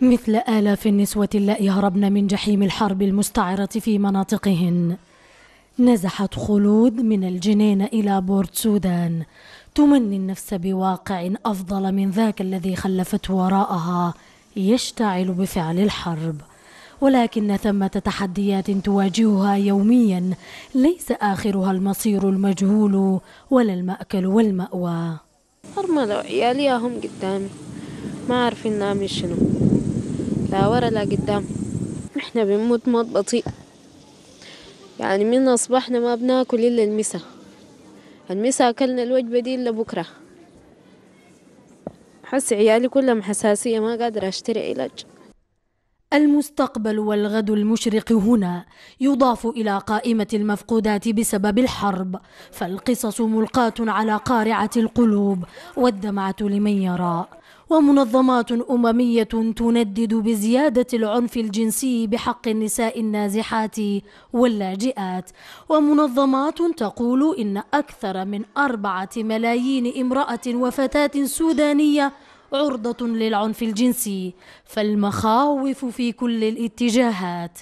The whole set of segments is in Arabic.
مثل آلاف النسوة اللائي هربن من جحيم الحرب المستعرة في مناطقهن نزحت خلود من الجنين إلى بورت سودان تمني النفس بواقع أفضل من ذاك الذي خلفته وراءها يشتعل بفعل الحرب ولكن ثمة تحديات تواجهها يوميا ليس آخرها المصير المجهول ولا المأكل والمأوى أرملوا عيالي هم قدامي ما عارفين نعمل شنو لا ورا لا قدام احنا بنموت موت بطيء يعني من أصبحنا ما بناكل إلا المسا المسا أكلنا الوجبة دي إلا بكرة حس عيالي كلهم حساسية ما قادرة أشتري علاج المستقبل والغد المشرق هنا يضاف إلى قائمة المفقودات بسبب الحرب فالقصص ملقاة على قارعة القلوب والدمعة لمن يرى ومنظمات أممية تندد بزيادة العنف الجنسي بحق النساء النازحات واللاجئات ومنظمات تقول إن أكثر من أربعة ملايين امرأة وفتاة سودانية عرضة للعنف الجنسي فالمخاوف في كل الاتجاهات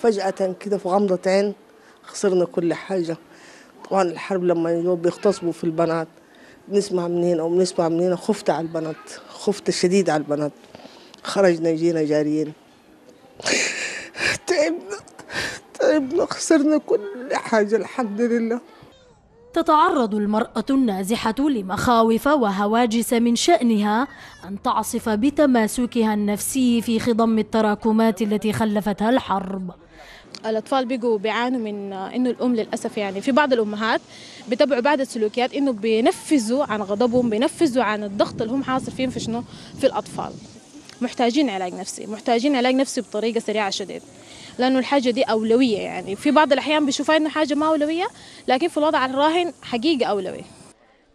فجأة كده في غمضة عين خسرنا كل حاجة طبعا الحرب لما بيغتصبوا في البنات بنسمع من هنا وبنسمع من هنا خفت على البنات خفت شديد على البنات خرجنا جينا جاريين تعبنا تعبنا خسرنا كل حاجة الحمد لله تتعرض المرأة النازحة لمخاوف وهواجس من شأنها أن تعصف بتماسكها النفسي في خضم التراكمات التي خلفتها الحرب الاطفال بيجوا بيعانوا من انه الام للاسف يعني في بعض الامهات بتبعوا بعض السلوكيات انه بينفذوا عن غضبهم بينفذوا عن الضغط اللي هم حاصل فيه في شنو في الاطفال محتاجين علاج نفسي محتاجين علاج نفسي بطريقه سريعه شديد لانه الحاجه دي اولويه يعني في بعض الاحيان بيشوفها انه حاجه ما اولويه لكن في الوضع الراهن حقيقه اولويه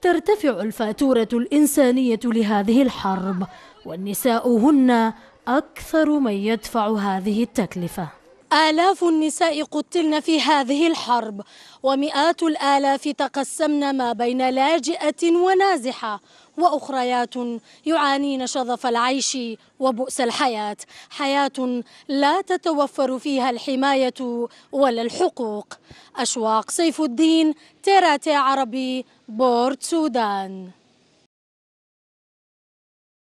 ترتفع الفاتوره الانسانيه لهذه الحرب والنساء هن اكثر من يدفع هذه التكلفه آلاف النساء قتلن في هذه الحرب ومئات الآلاف تقسمن ما بين لاجئة ونازحة وأخريات يعانين شظف العيش وبؤس الحياة حياة لا تتوفر فيها الحماية ولا الحقوق أشواق سيف الدين تيراتي عربي بورت سودان